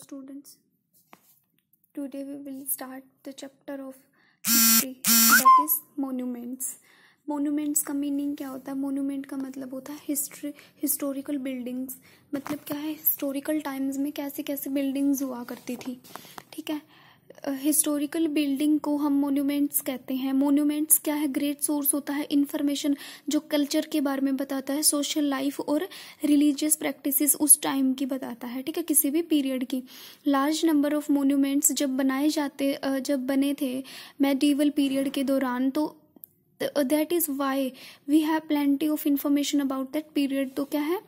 hello students today we will start the chapter of history that is monuments monuments का meaning क्या होता है monument का मतलब होता है हिस्ट्री हिस्टोरिकल बिल्डिंग्स मतलब क्या है हिस्टोरिकल टाइम्स में कैसे कैसे बिल्डिंग्स हुआ करती थी ठीक है हिस्टोरिकल बिल्डिंग को हम मोन्यूमेंट्स कहते हैं मोन्यूमेंट्स क्या है ग्रेट सोर्स होता है इन्फॉर्मेशन जो कल्चर के बारे में बताता है सोशल लाइफ और रिलीजियस प्रैक्टिसेस उस टाइम की बताता है ठीक है किसी भी पीरियड की लार्ज नंबर ऑफ मोन्यूमेंट्स जब बनाए जाते जब बने थे मेडिवल पीरियड के दौरान तो that is why we have plenty of information about that period तो क्या है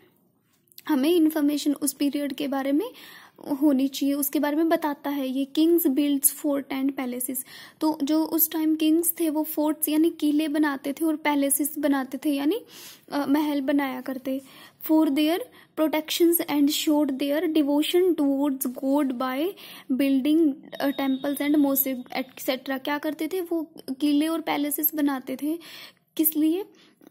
हमें इन्फॉर्मेशन उस पीरियड के बारे में होनी चाहिए उसके बारे में बताता है ये kings builds fort and palaces तो जो उस टाइम किंग्स थे वो फोर्ट्स यानी किले बनाते थे और पैलेसेस बनाते थे यानी महल बनाया करते for their protections and showed their devotion towards god by building temples and mosques etcetera क्या करते थे वो किले और पैलेसेस बनाते थे किस लिए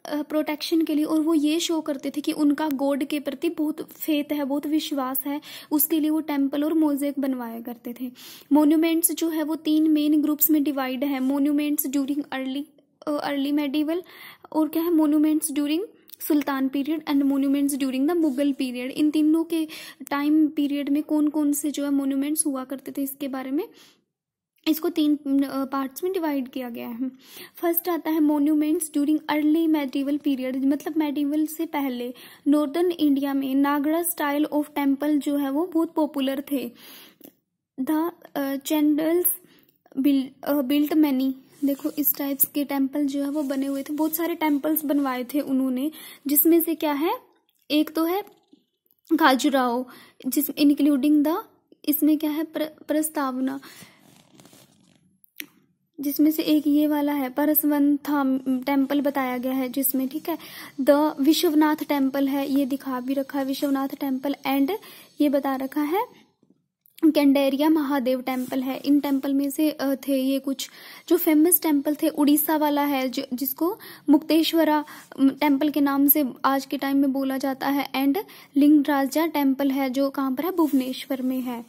प्रोटेक्शन के लिए और वो ये शो करते थे कि उनका गॉड के प्रति बहुत फेत है बहुत विश्वास है उसके लिए वो टेम्पल और मोजेक बनवाया करते थे मोन्यूमेंट्स जो है वो तीन मेन ग्रुप्स में डिवाइड है monuments during early early medieval और क्या है monuments during sultan period and monuments during the Mughal period इन तीनों के टाइम पीरियड में कौन कौन से जो है मोन्यूमेंट्स हुआ करते थे इसके बारे में इसको तीन पार्ट्स में डिवाइड किया गया है फर्स्ट आता है monuments during early medieval period मतलब मेडिवल से पहले नॉर्दर्न इंडिया में नागरा स्टाइल ऑफ टेम्पल जो है वो बहुत पॉपुलर थे द चैंडल्स बिल्ट मैनी देखो इस टाइप्स के टेम्पल जो है वो बने हुए थे बहुत सारे टेम्पल्स बनवाए थे उन्होंने जिसमें से क्या है एक तो है खाजुराओ जिस इंक्लूडिंग द इसमें क्या है प्र, प्रस्तावना जिसमें से एक ये वाला है परसवंथाम टेम्पल बताया गया है जिसमें ठीक है द विश्वनाथ टेम्पल है ये दिखा भी रखा है विश्वनाथ टेम्पल एंड ये बता रखा है कैंडेरिया महादेव टेम्पल है इन टेम्पल में से थे ये कुछ जो फेमस टेम्पल थे उड़ीसा वाला है जो जिसको मुक्तेश्वरा टेम्पल के नाम से आज के टाइम में बोला जाता है एंड लिंगराजा टेम्पल है जो कहाँ पर है भुवनेश्वर में है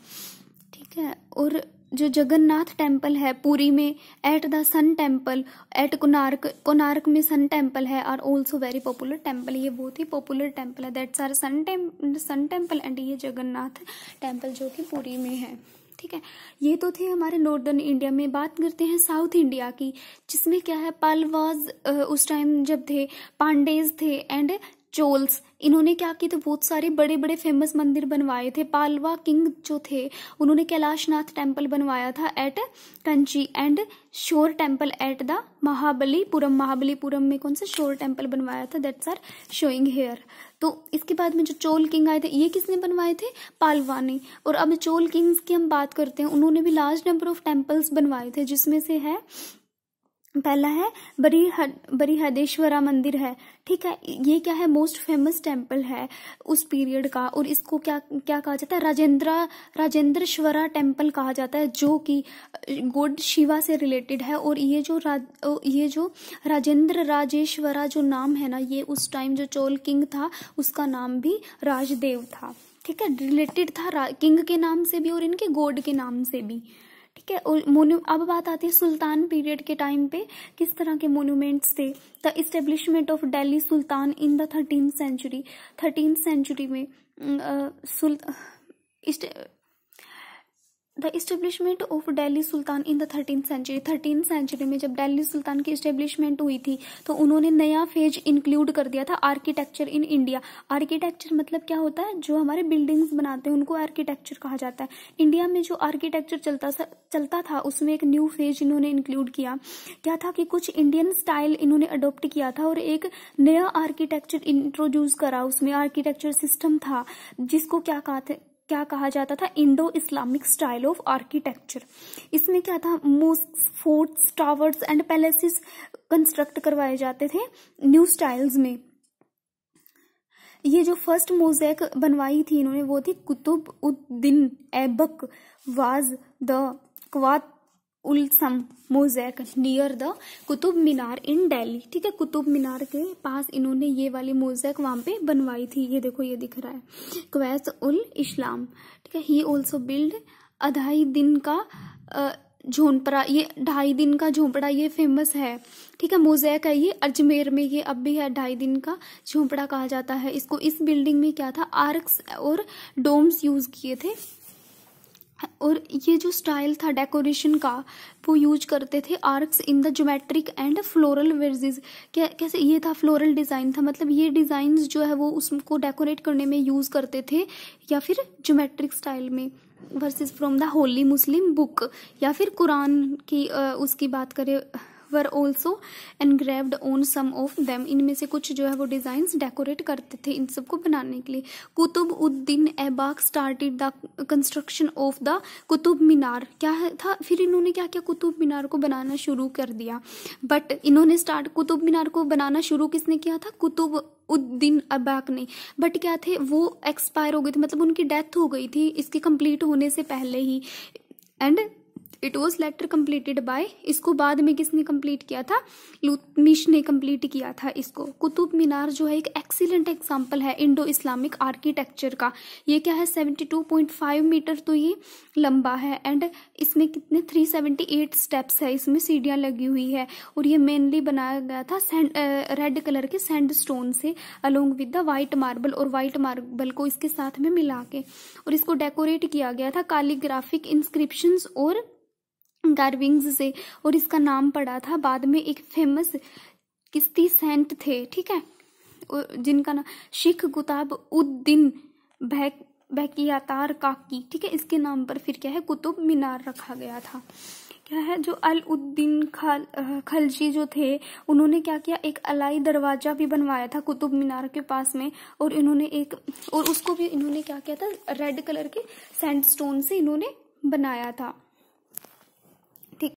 ठीक है और जो जगन्नाथ टेम्पल है पुरी में at the sun temple at Konark Konark में सन टेम्पल है और ऑल्सो वेरी पॉपुलर टेम्पल ये बहुत ही पॉपुलर टेम्पल है दैट्स आर सन टेम सन टेम्पल एंड ये जगन्नाथ टेम्पल जो कि पुरी में है ठीक है ये तो थे हमारे नॉर्दर्न इंडिया में बात करते हैं साउथ इंडिया की जिसमें क्या है पालवाज उस टाइम जब थे पांडेज थे एंड चोल्स इन्होंने क्या किए थे तो बहुत सारे बड़े बड़े फेमस मंदिर बनवाए थे पालवा किंग जो थे उन्होंने कैलाशनाथ टेम्पल बनवाया था at Kanchi and shore temple at the Mahabalipuram Mahabalipuram में कौन सा शोर टेम्पल बनवाया था दैट्स आर शोइंग हेयर तो इसके बाद में जो चोल किंग आए थे ये किसने बनवाए थे पालवा ने और अब चोल किंग्स की हम बात करते हैं उन्होंने भी लार्ज नंबर ऑफ टेम्पल्स बनवाए थे जिसमें से है पहला है बरीहद बरीहदेश्वरा मंदिर है ठीक है ये क्या है मोस्ट फेमस टेम्पल है उस पीरियड का और इसको क्या क्या कहा जाता है राजेंद्रा राजेंद्रश्वरा टेम्पल कहा जाता है जो कि गोड शिवा से रिलेटेड है और ये जो रा, ये जो राजेंद्र राजेश्वरा जो नाम है ना ये उस टाइम जो चोल किंग था उसका नाम भी राजदेव था ठीक है रिलेटेड था किंग के नाम से भी और इनके गोड के नाम से भी ठीक है मोन्यू अब बात आती है सुल्तान पीरियड के टाइम पे किस तरह के मोन्यूमेंट्स थे the establishment of Delhi sultan in the thirteen century thirteen century में sultan the establishment of Delhi sultan in the thirteen century thirteen century में जब डेली सुल्तान की इस्टेब्लिशमेंट हुई थी तो उन्होंने नया फेज इंक्लूड कर दिया था आर्किटेक्चर इन इंडिया आर्किटेक्चर मतलब क्या होता है जो हमारे बिल्डिंग्स बनाते हैं उनको आर्किटेक्चर कहा जाता है इंडिया में जो आर्किटेक्चर चलता चलता था उसमें एक न्यू फेज इन्होंने इंक्लूड किया क्या था कि कुछ इंडियन स्टाइल इन्होंने अडोप्ट किया था और एक नया आर्किटेक्चर इंट्रोड्यूस करा उसमें आर्किटेक्चर सिस्टम था जिसको क्या कहा क्या कहा जाता था Indo Islamic style of architecture इसमें क्या था mosque forts towers and palaces construct करवाए जाते थे न्यू स्टाइल्स में ये जो फर्स्ट मोजैक बनवाई थी इन्होंने वो थी Qutub uddin Aibak was the Quwwat some mosaic near the Qutub Minar in Delhi ठीक है कुतुब मीनार के पास इन्होंने ये वाली मोजैक वहां पे बनवाई थी ये देखो ये दिख रहा है क्वैस उल इस्लाम ठीक है ही ऑल्सो बिल्ड अढ़ाई दिन का झोंपड़ा ये ढाई दिन का झोंपड़ा ये फेमस है ठीक है मोजैक है ये अजमेर में ये अब भी है ढाई दिन का झोंपड़ा कहा जाता है इसको इस बिल्डिंग में क्या था आर्क्स और डोम्स यूज किए थे और ये जो स्टाइल था डेकोरेशन का वो यूज करते थे arches in the geometric and floral verses क्या कैसे ये था फ्लोरल डिज़ाइन था मतलब ये डिज़ाइन जो है वो उसको डेकोरेट करने में यूज़ करते थे या फिर जोमेट्रिक स्टाइल में verses from the holy Muslim book या फिर कुरान की उसकी बात करें were also engraved on some of them इनमें से कुछ जो है वो डिज़ाइंस डेकोरेट करते थे इन सबको बनाने के लिए Qutub uddin Aibak Aibak started the construction of the Qutub Minar क्या था फिर इन्होंने क्या किया कुतुब मीनार को बनाना शुरू कर दिया बट इन्होंने स्टार्ट कुतुब मीनार को बनाना शुरू किसने किया था कुतुब उद्दीन अबाक ने बट क्या थे वो एक्सपायर हो गए थे मतलब उनकी डेथ हो गई थी इसके कंप्लीट होने से पहले ही and it was later completed by इसको बाद में किसने कम्प्लीट किया था लुतमिश ने कम्प्लीट किया था इसको कुतुब मीनार जो है एक एक्सीलेंट एग्जाम्पल है इंडो इस्लामिक आर्किटेक्चर का ये क्या है फाइव मीटर तो ये लंबा है एंड इसमें कितने एट स्टेप्स है इसमें सीढ़ियाँ लगी हुई है और ये मेनली बनाया गया था सैंड रेड कलर के सैंड स्टोन से along with the white marble और वाइट मार्बल को इसके साथ में मिला के और इसको डेकोरेट किया गया था कालीग्राफिक इंस्क्रिप्शन और गार्विंग्स से और इसका नाम पड़ा था बाद में एक फेमस किस्ती सेंट थे ठीक है जिनका नाम शिख कुताब उद्दीन बैक बहकियातार काकी ठीक है इसके नाम पर फिर क्या है कुतुब मीनार रखा गया था क्या है जो अल उद्दीन खल खलजी जो थे उन्होंने क्या किया एक अलाई दरवाजा भी बनवाया था कुतुब मीनार के पास में और इन्होंने एक और उसको भी इन्होंने क्या किया था रेड कलर के सैंडस्टोन से इन्होंने बनाया था